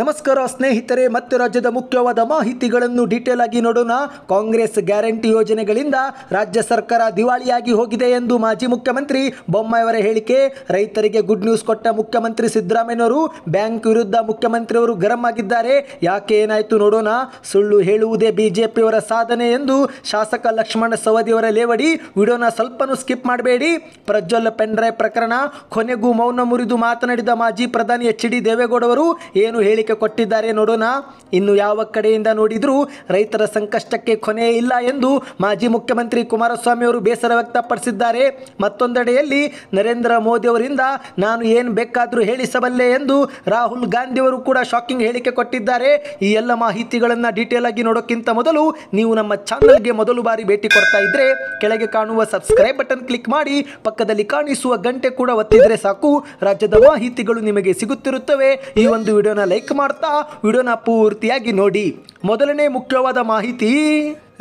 ನಮಸ್ಕಾರ ಸ್ನೇಹಿತರೆ ಮತ್ತೆ ರಾಜ್ಯದ ಮುಖ್ಯವಾದ ಮಾಹಿತಿಗಳನ್ನು ಡೀಟೇಲ್ ಆಗಿ ನೋಡೋಣ ಕಾಂಗ್ರೆಸ್ ಗ್ಯಾರಂಟಿ ಯೋಜನೆಗಳಿಂದ ರಾಜ್ಯ ಸರ್ಕಾರ ದಿವಾಳಿಯಾಗಿ ಹೋಗಿದೆ ಎಂದು ಮಾಜಿ ಮುಖ್ಯಮಂತ್ರಿ ಬೊಮ್ಮಾಯಿಯವರ ಹೇಳಿಕೆ ರೈತರಿಗೆ ಗುಡ್ ನ್ಯೂಸ್ ಕೊಟ್ಟ ಮುಖ್ಯಮಂತ್ರಿ ಸಿದ್ದರಾಮಯ್ಯನವರು ಬ್ಯಾಂಕ್ ವಿರುದ್ಧ ಮುಖ್ಯಮಂತ್ರಿಯವರು ಗರಂ ಆಗಿದ್ದಾರೆ ಯಾಕೆ ಏನಾಯಿತು ನೋಡೋಣ ಸುಳ್ಳು ಹೇಳುವುದೇ ಬಿಜೆಪಿಯವರ ಸಾಧನೆ ಎಂದು ಶಾಸಕ ಲಕ್ಷ್ಮಣ ಸವದಿಯವರ ಲೇವಡಿ ವಿಡಿಯೋನ ಸ್ವಲ್ಪನೂ ಸ್ಕಿಪ್ ಮಾಡಬೇಡಿ ಪ್ರಜ್ವಲ್ ಡ್ರೈವ್ ಪ್ರಕರಣ ಕೊನೆಗೂ ಮೌನ ಮುರಿದು ಮಾತನಾಡಿದ ಮಾಜಿ ಪ್ರಧಾನಿ ಎಚ್ ಡಿ ದೇವೇಗೌಡವರು ಏನು ಹೇಳಿ ಕೊಟ್ಟಿದ್ದಾರೆ ನೋಡೋಣ ಇನ್ನು ಯಾವ ಕಡೆಯಿಂದ ನೋಡಿದರೂ ರೈತರ ಸಂಕಷ್ಟಕ್ಕೆ ಕೊನೆ ಇಲ್ಲ ಎಂದು ಮಾಜಿ ಮುಖ್ಯಮಂತ್ರಿ ಕುಮಾರಸ್ವಾಮಿ ಅವರು ಬೇಸರ ವ್ಯಕ್ತಪಡಿಸಿದ್ದಾರೆ ಮತ್ತೊಂದೆಡೆಯಲ್ಲಿ ನರೇಂದ್ರ ಮೋದಿ ಅವರಿಂದ ನಾನು ಏನು ಬೇಕಾದರೂ ಹೇಳಿಸಬಲ್ಲೆ ಎಂದು ರಾಹುಲ್ ಗಾಂಧಿಯವರು ಕೂಡ ಶಾಕಿಂಗ್ ಹೇಳಿಕೆ ಕೊಟ್ಟಿದ್ದಾರೆ ಈ ಎಲ್ಲ ಮಾಹಿತಿಗಳನ್ನು ಡೀಟೇಲ್ ಆಗಿ ನೋಡೋಕ್ಕಿಂತ ಮೊದಲು ನೀವು ನಮ್ಮ ಚಾನಲ್ಗೆ ಮೊದಲು ಬಾರಿ ಭೇಟಿ ಕೊಡ್ತಾ ಇದ್ರೆ ಕೆಳಗೆ ಕಾಣುವ ಸಬ್ಸ್ಕ್ರೈಬ್ ಬಟನ್ ಕ್ಲಿಕ್ ಮಾಡಿ ಪಕ್ಕದಲ್ಲಿ ಕಾಣಿಸುವ ಗಂಟೆ ಕೂಡ ಒತ್ತಿದರೆ ಸಾಕು ರಾಜ್ಯದ ಮಾಹಿತಿಗಳು ನಿಮಗೆ ಸಿಗುತ್ತಿರುತ್ತವೆ ಈ ಒಂದು ವಿಡಿಯೋನ ಲೈಕ್ ಕ್ಲಿಕ್ ಮಾಡ್ತಾ ವಿಡಿಯೋನ ಪೂರ್ತಿಯಾಗಿ ನೋಡಿ ಮೊದಲನೇ ಮುಖ್ಯವಾದ ಮಾಹಿತಿ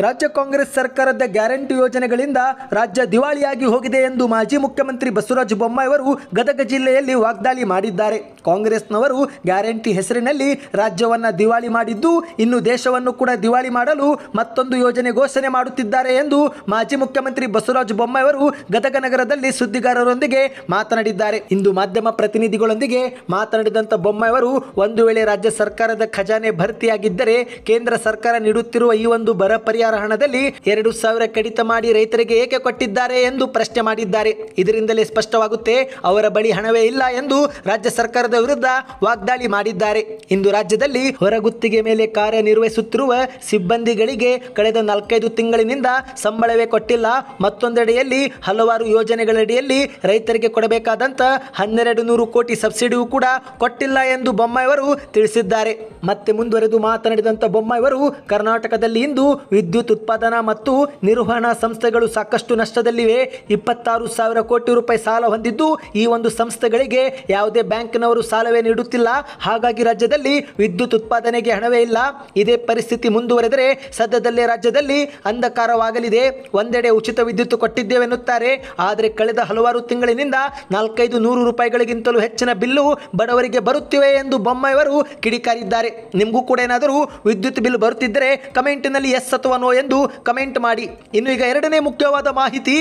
ರಾಜ್ಯ ಕಾಂಗ್ರೆಸ್ ಸರ್ಕಾರದ ಗ್ಯಾರಂಟಿ ಯೋಜನೆಗಳಿಂದ ರಾಜ್ಯ ದಿವಾಳಿಯಾಗಿ ಹೋಗಿದೆ ಎಂದು ಮಾಜಿ ಮುಖ್ಯಮಂತ್ರಿ ಬಸವರಾಜ ಬೊಮ್ಮಾಯಿ ಅವರು ಗದಗ ಜಿಲ್ಲೆಯಲ್ಲಿ ವಾಗ್ದಾಳಿ ಮಾಡಿದ್ದಾರೆ ಕಾಂಗ್ರೆಸ್ನವರು ಗ್ಯಾರಂಟಿ ಹೆಸರಿನಲ್ಲಿ ರಾಜ್ಯವನ್ನು ದಿವಾಳಿ ಮಾಡಿದ್ದು ಇನ್ನು ದೇಶವನ್ನು ಕೂಡ ದಿವಾಳಿ ಮಾಡಲು ಮತ್ತೊಂದು ಯೋಜನೆ ಘೋಷಣೆ ಮಾಡುತ್ತಿದ್ದಾರೆ ಎಂದು ಮಾಜಿ ಮುಖ್ಯಮಂತ್ರಿ ಬಸವರಾಜ ಬೊಮ್ಮಾಯಿ ಅವರು ಗದಗ ನಗರದಲ್ಲಿ ಸುದ್ದಿಗಾರರೊಂದಿಗೆ ಮಾತನಾಡಿದ್ದಾರೆ ಇಂದು ಮಾಧ್ಯಮ ಪ್ರತಿನಿಧಿಗಳೊಂದಿಗೆ ಮಾತನಾಡಿದಂಥ ಬೊಮ್ಮಾಯಿ ಅವರು ಒಂದು ವೇಳೆ ರಾಜ್ಯ ಸರ್ಕಾರದ ಖಜಾನೆ ಭರ್ತಿಯಾಗಿದ್ದರೆ ಕೇಂದ್ರ ಸರ್ಕಾರ ನೀಡುತ್ತಿರುವ ಈ ಒಂದು ಬರ ಪರಿಹಾರ ಪರಿಹಾರ ಹಣದಲ್ಲಿ ಎರಡು ಸಾವಿರ ಕಡಿತ ಮಾಡಿ ರೈತರಿಗೆ ಏಕೆ ಕೊಟ್ಟಿದ್ದಾರೆ ಎಂದು ಪ್ರಶ್ನೆ ಮಾಡಿದ್ದಾರೆ ಇದರಿಂದಲೇ ಸ್ಪಷ್ಟವಾಗುತ್ತೆ ಅವರ ಬಳಿ ಹಣವೇ ಇಲ್ಲ ಎಂದು ರಾಜ್ಯ ಸರ್ಕಾರದ ವಿರುದ್ಧ ವಾಗ್ದಾಳಿ ಮಾಡಿದ್ದಾರೆ ಇಂದು ರಾಜ್ಯದಲ್ಲಿ ಹೊರಗುತ್ತಿಗೆ ಮೇಲೆ ಕಾರ್ಯನಿರ್ವಹಿಸುತ್ತಿರುವ ಸಿಬ್ಬಂದಿಗಳಿಗೆ ಕಳೆದ ನಾಲ್ಕೈದು ತಿಂಗಳಿನಿಂದ ಸಂಬಳವೇ ಕೊಟ್ಟಿಲ್ಲ ಮತ್ತೊಂದೆಡೆಯಲ್ಲಿ ಹಲವಾರು ಯೋಜನೆಗಳಡಿಯಲ್ಲಿ ರೈತರಿಗೆ ಕೊಡಬೇಕಾದಂತ ಹನ್ನೆರಡು ನೂರು ಕೋಟಿ ಸಬ್ಸಿಡಿಯೂ ಕೂಡ ಕೊಟ್ಟಿಲ್ಲ ಎಂದು ಬೊಮ್ಮಾಯಿಯವರು ತಿಳಿಸಿದ್ದಾರೆ ಮತ್ತೆ ಮುಂದುವರೆದು ಮಾತನಾಡಿದಂಥ ಬೊಮ್ಮಾಯಿಯವರು ಕರ್ನಾಟಕದಲ್ಲಿ ಇಂದು ವಿದ್ಯುತ್ ವಿದ್ಯುತ್ ಉತ್ಪಾದನಾ ಮತ್ತು ನಿರ್ವಹಣಾ ಸಂಸ್ಥೆಗಳು ಸಾಕಷ್ಟು ನಷ್ಟದಲ್ಲಿವೆ ಇಪ್ಪತ್ತಾರು ಸಾವಿರ ಕೋಟಿ ರೂಪಾಯಿ ಸಾಲ ಹೊಂದಿದ್ದು ಈ ಒಂದು ಸಂಸ್ಥೆಗಳಿಗೆ ಯಾವುದೇ ಬ್ಯಾಂಕ್ನವರು ಸಾಲವೇ ನೀಡುತ್ತಿಲ್ಲ ಹಾಗಾಗಿ ರಾಜ್ಯದಲ್ಲಿ ವಿದ್ಯುತ್ ಉತ್ಪಾದನೆಗೆ ಹಣವೇ ಇಲ್ಲ ಇದೇ ಪರಿಸ್ಥಿತಿ ಮುಂದುವರೆದರೆ ಸದ್ಯದಲ್ಲೇ ರಾಜ್ಯದಲ್ಲಿ ಅಂಧಕಾರವಾಗಲಿದೆ ಒಂದೆಡೆ ಉಚಿತ ವಿದ್ಯುತ್ ಕೊಟ್ಟಿದ್ದೇವೆನ್ನುತ್ತಾರೆ ಆದರೆ ಕಳೆದ ಹಲವಾರು ತಿಂಗಳಿನಿಂದ ನಾಲ್ಕೈದು ನೂರು ರೂಪಾಯಿಗಳಿಗಿಂತಲೂ ಹೆಚ್ಚಿನ ಬಿಲ್ಲು ಬಡವರಿಗೆ ಬರುತ್ತಿವೆ ಎಂದು ಬೊಮ್ಮಾಯಿಯವರು ಕಿಡಿಕಾರಿದ್ದಾರೆ ನಿಮಗೂ ಕೂಡ ಏನಾದರೂ ವಿದ್ಯುತ್ ಬಿಲ್ ಬರುತ್ತಿದ್ದರೆ ಕಮೆಂಟ್ನಲ್ಲಿ ಎಸ್ ಅಥವಾ ಎಂದು ಕಮೆಂಟ್ ಮಾಡಿ ಇನ್ನು ಈಗ ಎರಡನೇ ಮುಖ್ಯವಾದ ಮಾಹಿತಿ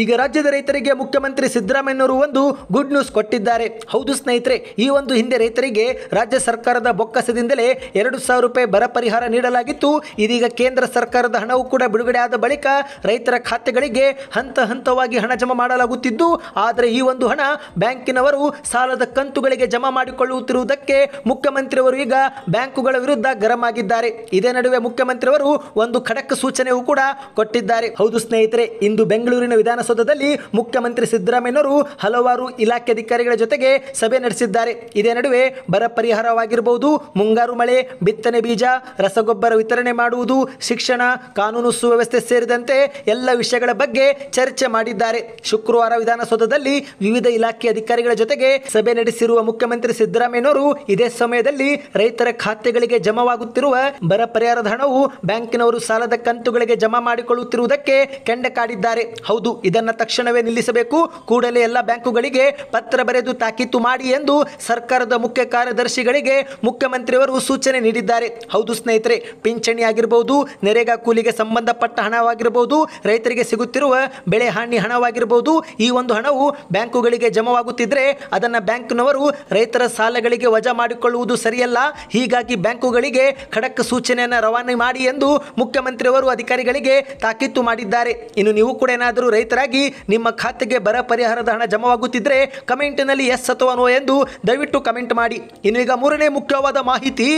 ಈಗ ರಾಜ್ಯದ ರೈತರಿಗೆ ಮುಖ್ಯಮಂತ್ರಿ ಸಿದ್ದರಾಮಯ್ಯನವರು ಒಂದು ಗುಡ್ ನ್ಯೂಸ್ ಕೊಟ್ಟಿದ್ದಾರೆ ಹೌದು ಸ್ನೇಹಿತರೆ ಈ ಒಂದು ಹಿಂದೆ ರೈತರಿಗೆ ರಾಜ್ಯ ಸರ್ಕಾರದ ಬೊಕ್ಕಸದಿಂದಲೇ ಎರಡು ಸಾವಿರ ರೂಪಾಯಿ ಬರ ಪರಿಹಾರ ನೀಡಲಾಗಿತ್ತು ಇದೀಗ ಕೇಂದ್ರ ಸರ್ಕಾರದ ಹಣವು ಕೂಡ ಬಿಡುಗಡೆ ಆದ ಬಳಿಕ ರೈತರ ಖಾತೆಗಳಿಗೆ ಹಂತ ಹಂತವಾಗಿ ಹಣ ಜಮಾ ಮಾಡಲಾಗುತ್ತಿದ್ದು ಆದರೆ ಈ ಒಂದು ಹಣ ಬ್ಯಾಂಕಿನವರು ಸಾಲದ ಕಂತುಗಳಿಗೆ ಜಮಾ ಮಾಡಿಕೊಳ್ಳುತ್ತಿರುವುದಕ್ಕೆ ಮುಖ್ಯಮಂತ್ರಿಯವರು ಈಗ ಬ್ಯಾಂಕುಗಳ ವಿರುದ್ಧ ಗರಂ ಆಗಿದ್ದಾರೆ ಇದೇ ನಡುವೆ ಮುಖ್ಯಮಂತ್ರಿಯವರು ಒಂದು ಖಡಕ್ ಸೂಚನೆಯೂ ಕೂಡ ಕೊಟ್ಟಿದ್ದಾರೆ ಹೌದು ಸ್ನೇಹಿತರೆ ಇಂದು ಬೆಂಗಳೂರಿನ ವಿಧಾನ ವಿಧಾನಸೌಧದಲ್ಲಿ ಮುಖ್ಯಮಂತ್ರಿ ಸಿದ್ದರಾಮಯ್ಯನವರು ಹಲವಾರು ಇಲಾಖೆ ಅಧಿಕಾರಿಗಳ ಜೊತೆಗೆ ಸಭೆ ನಡೆಸಿದ್ದಾರೆ ಇದೇ ನಡುವೆ ಬರ ಪರಿಹಾರವಾಗಿರಬಹುದು ಮುಂಗಾರು ಮಳೆ ಬಿತ್ತನೆ ಬೀಜ ರಸಗೊಬ್ಬರ ವಿತರಣೆ ಮಾಡುವುದು ಶಿಕ್ಷಣ ಕಾನೂನು ಸುವ್ಯವಸ್ಥೆ ಸೇರಿದಂತೆ ಎಲ್ಲ ವಿಷಯಗಳ ಬಗ್ಗೆ ಚರ್ಚೆ ಮಾಡಿದ್ದಾರೆ ಶುಕ್ರವಾರ ವಿಧಾನಸೌಧದಲ್ಲಿ ವಿವಿಧ ಇಲಾಖೆ ಅಧಿಕಾರಿಗಳ ಜೊತೆಗೆ ಸಭೆ ನಡೆಸಿರುವ ಮುಖ್ಯಮಂತ್ರಿ ಸಿದ್ದರಾಮಯ್ಯನವರು ಇದೇ ಸಮಯದಲ್ಲಿ ರೈತರ ಖಾತೆಗಳಿಗೆ ಜಮಾವಾಗುತ್ತಿರುವ ಬರ ಪರಿಹಾರದ ಹಣವು ಬ್ಯಾಂಕಿನವರು ಸಾಲದ ಕಂತುಗಳಿಗೆ ಜಮಾ ಮಾಡಿಕೊಳ್ಳುತ್ತಿರುವುದಕ್ಕೆ ಕೆಂಡ ಕಾಡಿದ್ದಾರೆ ಹೌದು ಇದನ್ನು ತಕ್ಷಣವೇ ನಿಲ್ಲಿಸಬೇಕು ಕೂಡಲೇ ಎಲ್ಲ ಬ್ಯಾಂಕುಗಳಿಗೆ ಪತ್ರ ಬರೆದು ತಾಕೀತು ಮಾಡಿ ಎಂದು ಸರ್ಕಾರದ ಮುಖ್ಯ ಕಾರ್ಯದರ್ಶಿಗಳಿಗೆ ಮುಖ್ಯಮಂತ್ರಿಯವರು ಸೂಚನೆ ನೀಡಿದ್ದಾರೆ ಹೌದು ಸ್ನೇಹಿತರೆ ಪಿಂಚಣಿ ಆಗಿರಬಹುದು ನೆರೆಗಾ ಕೂಲಿಗೆ ಸಂಬಂಧಪಟ್ಟ ಹಣವಾಗಿರಬಹುದು ರೈತರಿಗೆ ಸಿಗುತ್ತಿರುವ ಬೆಳೆ ಹಾನಿ ಹಣವಾಗಿರಬಹುದು ಈ ಒಂದು ಹಣವು ಬ್ಯಾಂಕುಗಳಿಗೆ ಜಮವಾಗುತ್ತಿದ್ದರೆ ಅದನ್ನು ಬ್ಯಾಂಕ್ನವರು ರೈತರ ಸಾಲಗಳಿಗೆ ವಜಾ ಮಾಡಿಕೊಳ್ಳುವುದು ಸರಿಯಲ್ಲ ಹೀಗಾಗಿ ಬ್ಯಾಂಕುಗಳಿಗೆ ಖಡಕ್ ಸೂಚನೆಯನ್ನು ರವಾನೆ ಮಾಡಿ ಎಂದು ಮುಖ್ಯಮಂತ್ರಿಯವರು ಅಧಿಕಾರಿಗಳಿಗೆ ತಾಕೀತು ಮಾಡಿದ್ದಾರೆ ಇನ್ನು ನೀವು ಕೂಡ ಏನಾದರೂ ರೈತರ ಸದಸ್ಯರಾಗಿ ನಿಮ್ಮ ಖಾತೆಗೆ ಬರ ಪರಿಹಾರದ ಹಣ ಜಮವಾಗುತ್ತಿದ್ದರೆ ಕಮೆಂಟ್ನಲ್ಲಿ ಎಸ್ ಅಥವಾ ನೋ ಎಂದು ದಯವಿಟ್ಟು ಕಮೆಂಟ್ ಮಾಡಿ ಇನ್ನು ಈಗ ಮೂರನೇ ಮುಖ್ಯವಾದ ಮಾಹಿತಿ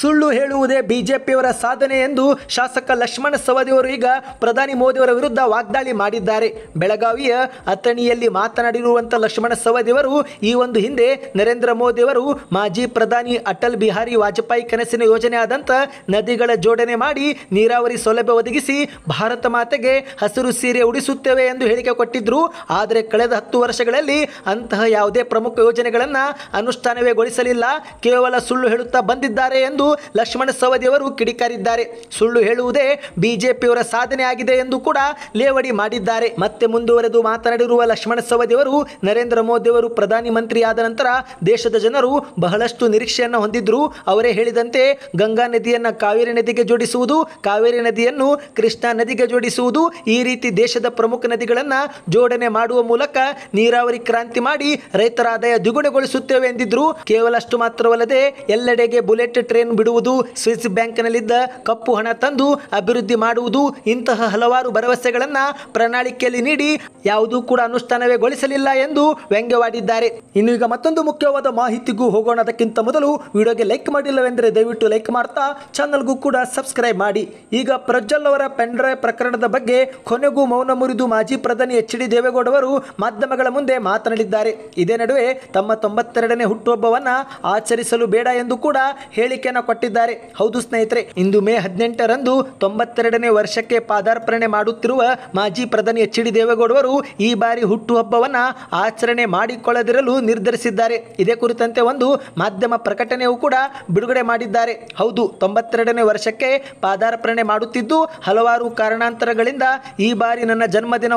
ಸುಳ್ಳು ಹೇಳುವುದೇ ಬಿಜೆಪಿಯವರ ಸಾಧನೆ ಎಂದು ಶಾಸಕ ಲಕ್ಷ್ಮಣ ಸವದಿಯವರು ಈಗ ಪ್ರಧಾನಿ ಮೋದಿಯವರ ವಿರುದ್ಧ ವಾಗ್ದಾಳಿ ಮಾಡಿದ್ದಾರೆ ಬೆಳಗಾವಿಯ ಅಥಣಿಯಲ್ಲಿ ಮಾತನಾಡಿರುವಂತಹ ಲಕ್ಷ್ಮಣ ಸವದಿಯವರು ಈ ಒಂದು ಹಿಂದೆ ನರೇಂದ್ರ ಮೋದಿಯವರು ಮಾಜಿ ಪ್ರಧಾನಿ ಅಟಲ್ ಬಿಹಾರಿ ವಾಜಪೇಯಿ ಕನಸಿನ ಯೋಜನೆ ಆದಂತ ನದಿಗಳ ಜೋಡಣೆ ಮಾಡಿ ನೀರಾವರಿ ಸೌಲಭ್ಯ ಒದಗಿಸಿ ಭಾರತ ಮಾತೆಗೆ ಹಸಿರು ಸೀರೆ ಉಡಿಸುತ್ತೇವೆ ಎಂದು ಹೇಳಿಕೆ ಕೊಟ್ಟಿದ್ದರು ಆದರೆ ಕಳೆದ ಹತ್ತು ವರ್ಷಗಳಲ್ಲಿ ಅಂತಹ ಯಾವುದೇ ಪ್ರಮುಖ ಯೋಜನೆಗಳನ್ನು ಅನುಷ್ಠಾನವೇಗೊಳಿಸಲಿಲ್ಲ ಕೇವಲ ಸುಳ್ಳು ಹೇಳುತ್ತಾ ಬಂದಿದ್ದಾರೆ ಎಂದು ಲಕ್ಷ್ಮಣ ಸವದಿಯವರು ಕಿಡಿಕಾರಿದ್ದಾರೆ ಸುಳ್ಳು ಹೇಳುವುದೇ ಬಿಜೆಪಿಯವರ ಸಾಧನೆ ಆಗಿದೆ ಎಂದು ಕೂಡ ಲೇವಡಿ ಮಾಡಿದ್ದಾರೆ ಮತ್ತೆ ಮುಂದುವರೆದು ಮಾತನಾಡಿರುವ ಲಕ್ಷ್ಮಣ ಸವದಿಯವರು ನರೇಂದ್ರ ಮೋದಿ ಅವರು ಪ್ರಧಾನಿ ಮಂತ್ರಿಯಾದ ನಂತರ ದೇಶದ ಜನರು ಬಹಳಷ್ಟು ನಿರೀಕ್ಷೆಯನ್ನು ಹೊಂದಿದ್ರು ಅವರೇ ಹೇಳಿದಂತೆ ಗಂಗಾ ನದಿಯನ್ನು ಕಾವೇರಿ ನದಿಗೆ ಜೋಡಿಸುವುದು ಕಾವೇರಿ ನದಿಯನ್ನು ಕೃಷ್ಣಾ ನದಿಗೆ ಜೋಡಿಸುವುದು ಈ ರೀತಿ ದೇಶದ ಪ್ರಮುಖ ನದಿಗಳನ್ನು ಜೋಡಣೆ ಮಾಡುವ ಮೂಲಕ ನೀರಾವರಿ ಕ್ರಾಂತಿ ಮಾಡಿ ರೈತರ ಆದಾಯ ದ್ವಿಗುಣಗೊಳಿಸುತ್ತೇವೆ ಎಂದಿದ್ರು ಕೇವಲಷ್ಟು ಮಾತ್ರವಲ್ಲದೆ ಎಲ್ಲೆಡೆಗೆ ಬುಲೆಟ್ ಟ್ರೈನ್ ಬಿಡುವುದು ಸ್ವಿಸ್ ಬ್ಯಾಂಕ್ನಲ್ಲಿದ್ದ ಕಪ್ಪು ಹಣ ತಂದು ಅಭಿವೃದ್ಧಿ ಮಾಡುವುದು ಇಂತಹ ಹಲವಾರು ಭರವಸೆಗಳನ್ನ ಪ್ರಣಾಳಿಕೆಯಲ್ಲಿ ನೀಡಿ ಯಾವುದೂ ಕೂಡ ಅನುಷ್ಠಾನವೇಗೊಳಿಸಲಿಲ್ಲ ಎಂದು ವ್ಯಂಗ್ಯವಾಡಿದ್ದಾರೆ ಇನ್ನು ಈಗ ಮತ್ತೊಂದು ಮುಖ್ಯವಾದ ಮಾಹಿತಿಗೂ ಹೋಗೋಣ ಅದಕ್ಕಿಂತ ಮೊದಲು ವಿಡಿಯೋಗೆ ಲೈಕ್ ಮಾಡಿಲ್ಲವೆಂದರೆ ದಯವಿಟ್ಟು ಲೈಕ್ ಮಾಡ್ತಾ ಚಾನಲ್ಗೂ ಕೂಡ ಸಬ್ಸ್ಕ್ರೈಬ್ ಮಾಡಿ ಈಗ ಪ್ರಜ್ವಲ್ ಅವರ ಪೆಂಡ್ರೈವ್ ಪ್ರಕರಣದ ಬಗ್ಗೆ ಕೊನೆಗೂ ಮೌನ ಮುರಿದು ಮಾಜಿ ಮಾಜಿ ಪ್ರಧಾನಿ ಎಚ್ ಡಿ ದೇವೇಗೌಡವರು ಮಾಧ್ಯಮಗಳ ಮುಂದೆ ಮಾತನಾಡಿದ್ದಾರೆ ಇದೇ ನಡುವೆ ತಮ್ಮ ತೊಂಬತ್ತೆರಡನೇ ಹುಟ್ಟುಹಬ್ಬವನ್ನು ಆಚರಿಸಲು ಬೇಡ ಎಂದು ಕೂಡ ಹೇಳಿಕೆಯನ್ನು ಕೊಟ್ಟಿದ್ದಾರೆ ಹೌದು ಸ್ನೇಹಿತರೆ ಇಂದು ಮೇ ಹದಿನೆಂಟರಂದು ತೊಂಬತ್ತೆರಡನೇ ವರ್ಷಕ್ಕೆ ಪಾದಾರ್ಪಣೆ ಮಾಡುತ್ತಿರುವ ಮಾಜಿ ಪ್ರಧಾನಿ ಎಚ್ ಡಿ ದೇವೇಗೌಡವರು ಈ ಬಾರಿ ಹುಟ್ಟುಹಬ್ಬವನ್ನು ಆಚರಣೆ ಮಾಡಿಕೊಳ್ಳದಿರಲು ನಿರ್ಧರಿಸಿದ್ದಾರೆ ಇದೇ ಕುರಿತಂತೆ ಒಂದು ಮಾಧ್ಯಮ ಪ್ರಕಟಣೆಯೂ ಕೂಡ ಬಿಡುಗಡೆ ಮಾಡಿದ್ದಾರೆ ಹೌದು ತೊಂಬತ್ತೆರಡನೇ ವರ್ಷಕ್ಕೆ ಪಾದಾರ್ಪಣೆ ಮಾಡುತ್ತಿದ್ದು ಹಲವಾರು ಕಾರಣಾಂತರಗಳಿಂದ ಈ ಬಾರಿ ನನ್ನ ಜನ್ಮದಿನ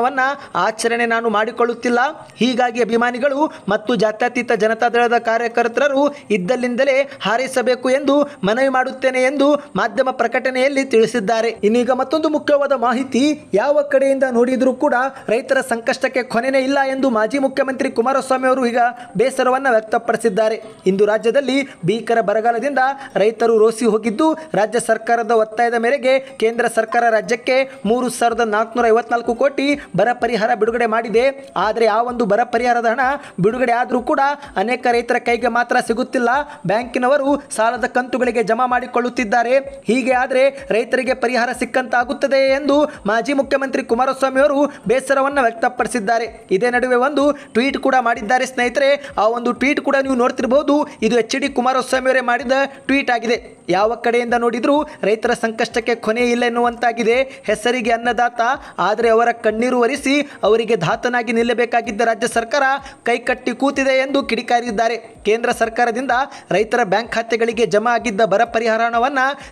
ಆಚರಣೆ ನಾನು ಮಾಡಿಕೊಳ್ಳುತ್ತಿಲ್ಲ ಹೀಗಾಗಿ ಅಭಿಮಾನಿಗಳು ಮತ್ತು ಜಾತ್ಯತೀತ ಜನತಾ ದಳದ ಕಾರ್ಯಕರ್ತರು ಇದ್ದಲ್ಲಿಂದಲೇ ಹಾರೈಸಬೇಕು ಎಂದು ಮನವಿ ಮಾಡುತ್ತೇನೆ ಎಂದು ಮಾಧ್ಯಮ ಪ್ರಕಟಣೆಯಲ್ಲಿ ತಿಳಿಸಿದ್ದಾರೆ ಇನ್ನೀಗ ಮತ್ತೊಂದು ಮುಖ್ಯವಾದ ಮಾಹಿತಿ ಯಾವ ಕಡೆಯಿಂದ ನೋಡಿದರೂ ಕೂಡ ರೈತರ ಸಂಕಷ್ಟಕ್ಕೆ ಕೊನೆನೇ ಇಲ್ಲ ಎಂದು ಮಾಜಿ ಮುಖ್ಯಮಂತ್ರಿ ಕುಮಾರಸ್ವಾಮಿ ಅವರು ಈಗ ಬೇಸರವನ್ನು ವ್ಯಕ್ತಪಡಿಸಿದ್ದಾರೆ ಇಂದು ರಾಜ್ಯದಲ್ಲಿ ಭೀಕರ ಬರಗಾಲದಿಂದ ರೈತರು ರೋಸಿ ಹೋಗಿದ್ದು ರಾಜ್ಯ ಸರ್ಕಾರದ ಒತ್ತಾಯದ ಮೇರೆಗೆ ಕೇಂದ್ರ ಸರ್ಕಾರ ರಾಜ್ಯಕ್ಕೆ ಮೂರು ಸಾವಿರದ ನಾಲ್ಕುನೂರ ಐವತ್ನಾಲ್ಕು ಕೋಟಿ ಬರ ಪರಿಹಾರ ಬಿಡುಗಡೆ ಮಾಡಿದೆ ಆದರೆ ಆ ಒಂದು ಬರ ಪರಿಹಾರದ ಹಣ ಬಿಡುಗಡೆ ಆದರೂ ಕೂಡ ಅನೇಕ ರೈತರ ಕೈಗೆ ಮಾತ್ರ ಸಿಗುತ್ತಿಲ್ಲ ಬ್ಯಾಂಕಿನವರು ಸಾಲದ ಕಂತುಗಳಿಗೆ ಜಮಾ ಮಾಡಿಕೊಳ್ಳುತ್ತಿದ್ದಾರೆ ಹೀಗೆ ಆದರೆ ರೈತರಿಗೆ ಪರಿಹಾರ ಸಿಕ್ಕಂತಾಗುತ್ತದೆ ಎಂದು ಮಾಜಿ ಮುಖ್ಯಮಂತ್ರಿ ಕುಮಾರಸ್ವಾಮಿ ಅವರು ಬೇಸರವನ್ನು ವ್ಯಕ್ತಪಡಿಸಿದ್ದಾರೆ ಇದೇ ನಡುವೆ ಒಂದು ಟ್ವೀಟ್ ಕೂಡ ಮಾಡಿದ್ದಾರೆ ಸ್ನೇಹಿತರೆ ಆ ಒಂದು ಟ್ವೀಟ್ ಕೂಡ ನೀವು ನೋಡ್ತಿರಬಹುದು ಇದು ಎಚ್ ಡಿ ಕುಮಾರಸ್ವಾಮಿ ಅವರೇ ಮಾಡಿದ ಟ್ವೀಟ್ ಆಗಿದೆ ಯಾವ ಕಡೆಯಿಂದ ನೋಡಿದರೂ ರೈತರ ಸಂಕಷ್ಟಕ್ಕೆ ಕೊನೆ ಇಲ್ಲ ಎನ್ನುವಂತಾಗಿದೆ ಹೆಸರಿಗೆ ಅನ್ನದಾತ ಆದರೆ ಅವರ ಕಣ್ಣೀರು ಮುಂದುವರಿಸಿ ಅವರಿಗೆ ಧಾತನಾಗಿ ನಿಲ್ಲಬೇಕಾಗಿದ್ದ ರಾಜ್ಯ ಸರ್ಕಾರ ಕೈಕಟ್ಟಿ ಕೂತಿದೆ ಎಂದು ಕಿಡಿಕಾರಿದ್ದಾರೆ ಕೇಂದ್ರ ಸರ್ಕಾರದಿಂದ ರೈತರ ಬ್ಯಾಂಕ್ ಖಾತೆಗಳಿಗೆ ಜಮಾ ಆಗಿದ್ದ ಬರ ಪರಿಹಾರ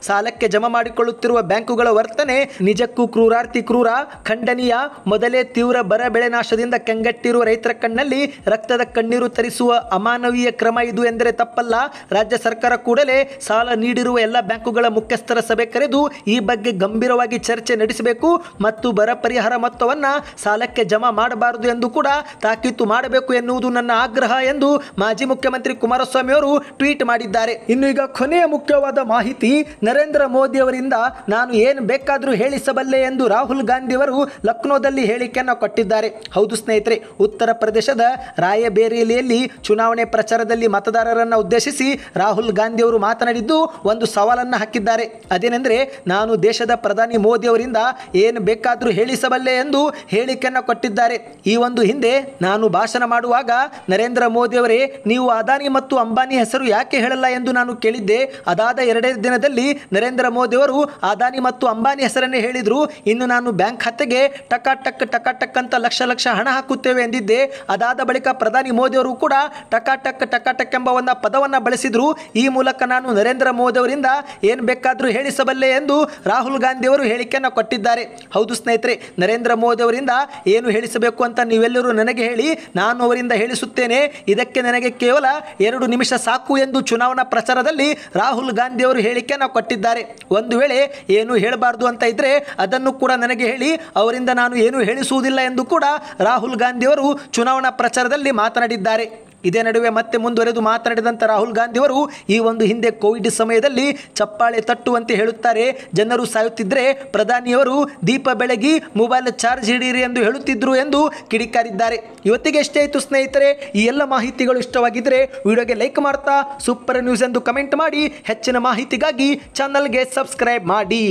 ಸಾಲಕ್ಕೆ ಜಮಾ ಮಾಡಿಕೊಳ್ಳುತ್ತಿರುವ ಬ್ಯಾಂಕುಗಳ ವರ್ತನೆ ನಿಜಕ್ಕೂ ಕ್ರೂರಾರ್ತಿ ಕ್ರೂರ ಖಂಡನೀಯ ಮೊದಲೇ ತೀವ್ರ ಬರ ಬೆಳೆ ನಾಶದಿಂದ ಕೆಂಗಟ್ಟಿರುವ ರೈತರ ಕಣ್ಣಲ್ಲಿ ರಕ್ತದ ಕಣ್ಣೀರು ತರಿಸುವ ಅಮಾನವೀಯ ಕ್ರಮ ಇದು ಎಂದರೆ ತಪ್ಪಲ್ಲ ರಾಜ್ಯ ಸರ್ಕಾರ ಕೂಡಲೇ ಸಾಲ ನೀಡಿರುವ ಎಲ್ಲ ಬ್ಯಾಂಕುಗಳ ಮುಖ್ಯಸ್ಥರ ಸಭೆ ಕರೆದು ಈ ಬಗ್ಗೆ ಗಂಭೀರವಾಗಿ ಚರ್ಚೆ ನಡೆಸಬೇಕು ಮತ್ತು ಬರ ಪರಿಹಾರ ಮೊತ್ತವನ್ನು ಸಾಲಕ್ಕೆ ಜಮಾ ಮಾಡಬಾರದು ಎಂದು ಕೂಡ ತಾಕೀತು ಮಾಡಬೇಕು ಎನ್ನುವುದು ನನ್ನ ಆಗ್ರಹ ಎಂದು ಮಾಜಿ ಮುಖ್ಯಮಂತ್ರಿ ಕುಮಾರಸ್ವಾಮಿ ಅವರು ಟ್ವೀಟ್ ಮಾಡಿದ್ದಾರೆ ಇನ್ನು ಈಗ ಕೊನೆಯ ಮುಖ್ಯವಾದ ಮಾಹಿತಿ ನರೇಂದ್ರ ಮೋದಿ ಅವರಿಂದ ನಾನು ಏನು ಬೇಕಾದರೂ ಹೇಳಿಸಬಲ್ಲೆ ಎಂದು ರಾಹುಲ್ ಗಾಂಧಿ ಅವರು ಲಕ್ನೋದಲ್ಲಿ ಹೇಳಿಕೆಯನ್ನು ಕೊಟ್ಟಿದ್ದಾರೆ ಹೌದು ಸ್ನೇಹಿತರೆ ಉತ್ತರ ಪ್ರದೇಶದ ರಾಯಬೇರಿಯಲ್ಲಿ ಚುನಾವಣೆ ಪ್ರಚಾರದಲ್ಲಿ ಮತದಾರರನ್ನು ಉದ್ದೇಶಿಸಿ ರಾಹುಲ್ ಗಾಂಧಿ ಅವರು ಮಾತನಾಡಿದ್ದು ಒಂದು ಸವಾಲನ್ನು ಹಾಕಿದ್ದಾರೆ ಅದೇನೆಂದರೆ ನಾನು ದೇಶದ ಪ್ರಧಾನಿ ಮೋದಿ ಅವರಿಂದ ಏನು ಬೇಕಾದರೂ ಹೇಳಿಸಬಲ್ಲೆ ಎಂದು ಹೇಳಿಕೆಯನ್ನು ಕೊಟ್ಟಿದ್ದಾರೆ ಈ ಒಂದು ಹಿಂದೆ ನಾನು ಭಾಷಣ ಮಾಡುವಾಗ ನರೇಂದ್ರ ಮೋದಿಯವರೇ ನೀವು ಅದಾನಿ ಮತ್ತು ಅಂಬಾನಿ ಹೆಸರು ಯಾಕೆ ಹೇಳಲ್ಲ ಎಂದು ನಾನು ಕೇಳಿದ್ದೆ ಅದಾದ ಎರಡೇ ದಿನದಲ್ಲಿ ನರೇಂದ್ರ ಮೋದಿಯವರು ಅದಾನಿ ಮತ್ತು ಅಂಬಾನಿ ಹೆಸರನ್ನೇ ಹೇಳಿದರು ಇನ್ನು ನಾನು ಬ್ಯಾಂಕ್ ಖಾತೆಗೆ ಟಕ ಟಕ್ ಟಕ ಟಕ್ ಅಂತ ಲಕ್ಷ ಲಕ್ಷ ಹಣ ಹಾಕುತ್ತೇವೆ ಎಂದಿದ್ದೆ ಅದಾದ ಬಳಿಕ ಪ್ರಧಾನಿ ಮೋದಿಯವರು ಕೂಡ ಟಕ ಟಕ್ ಟಕ ಟಕ್ ಎಂಬ ಒಂದು ಪದವನ್ನು ಬಳಸಿದರು ಈ ಮೂಲಕ ನಾನು ನರೇಂದ್ರ ಮೋದಿಯವರಿಂದ ಏನು ಬೇಕಾದರೂ ಹೇಳಿಸಬಲ್ಲೆ ಎಂದು ರಾಹುಲ್ ಗಾಂಧಿಯವರು ಹೇಳಿಕೆಯನ್ನು ಕೊಟ್ಟಿದ್ದಾರೆ ಹೌದು ಸ್ನೇಹಿತರೆ ನರೇಂದ್ರ ಮೋದಿ ಅವರಿಂದ ಏನು ಹೇಳಿಸಬೇಕು ಅಂತ ನೀವೆಲ್ಲರೂ ನನಗೆ ಹೇಳಿ ನಾನು ಅವರಿಂದ ಹೇಳಿಸುತ್ತೇನೆ ಇದಕ್ಕೆ ನನಗೆ ಕೇವಲ ಎರಡು ನಿಮಿಷ ಸಾಕು ಎಂದು ಚುನಾವಣಾ ಪ್ರಚಾರದಲ್ಲಿ ರಾಹುಲ್ ಗಾಂಧಿ ಅವರು ನಾವು ಕೊಟ್ಟಿದ್ದಾರೆ ಒಂದು ವೇಳೆ ಏನು ಹೇಳಬಾರ್ದು ಅಂತ ಇದ್ದರೆ ಅದನ್ನು ಕೂಡ ನನಗೆ ಹೇಳಿ ಅವರಿಂದ ನಾನು ಏನು ಹೇಳಿಸುವುದಿಲ್ಲ ಎಂದು ಕೂಡ ರಾಹುಲ್ ಗಾಂಧಿಯವರು ಚುನಾವಣಾ ಪ್ರಚಾರದಲ್ಲಿ ಮಾತನಾಡಿದ್ದಾರೆ ಇದೇ ನಡುವೆ ಮತ್ತೆ ಮುಂದುವರೆದು ಮಾತನಾಡಿದಂಥ ರಾಹುಲ್ ಗಾಂಧಿಯವರು ಈ ಒಂದು ಹಿಂದೆ ಕೋವಿಡ್ ಸಮಯದಲ್ಲಿ ಚಪ್ಪಾಳೆ ತಟ್ಟುವಂತೆ ಹೇಳುತ್ತಾರೆ ಜನರು ಸಾಯುತ್ತಿದ್ದರೆ ಪ್ರಧಾನಿಯವರು ದೀಪ ಬೆಳಗಿ ಮೊಬೈಲ್ ಚಾರ್ಜ್ ಹಿಡಿಯಿರಿ ಎಂದು ಹೇಳುತ್ತಿದ್ದರು ಎಂದು ಕಿಡಿಕಾರಿದ್ದಾರೆ ಇವತ್ತಿಗೆ ಎಷ್ಟೇ ಆಯಿತು ಸ್ನೇಹಿತರೆ ಈ ಎಲ್ಲ ಮಾಹಿತಿಗಳು ಇಷ್ಟವಾಗಿದ್ದರೆ ವಿಡಿಯೋಗೆ ಲೈಕ್ ಮಾಡ್ತಾ ಸೂಪರ್ ನ್ಯೂಸ್ ಎಂದು ಕಮೆಂಟ್ ಮಾಡಿ ಹೆಚ್ಚಿನ ಮಾಹಿತಿಗಾಗಿ ಚಾನಲ್ಗೆ ಸಬ್ಸ್ಕ್ರೈಬ್ ಮಾಡಿ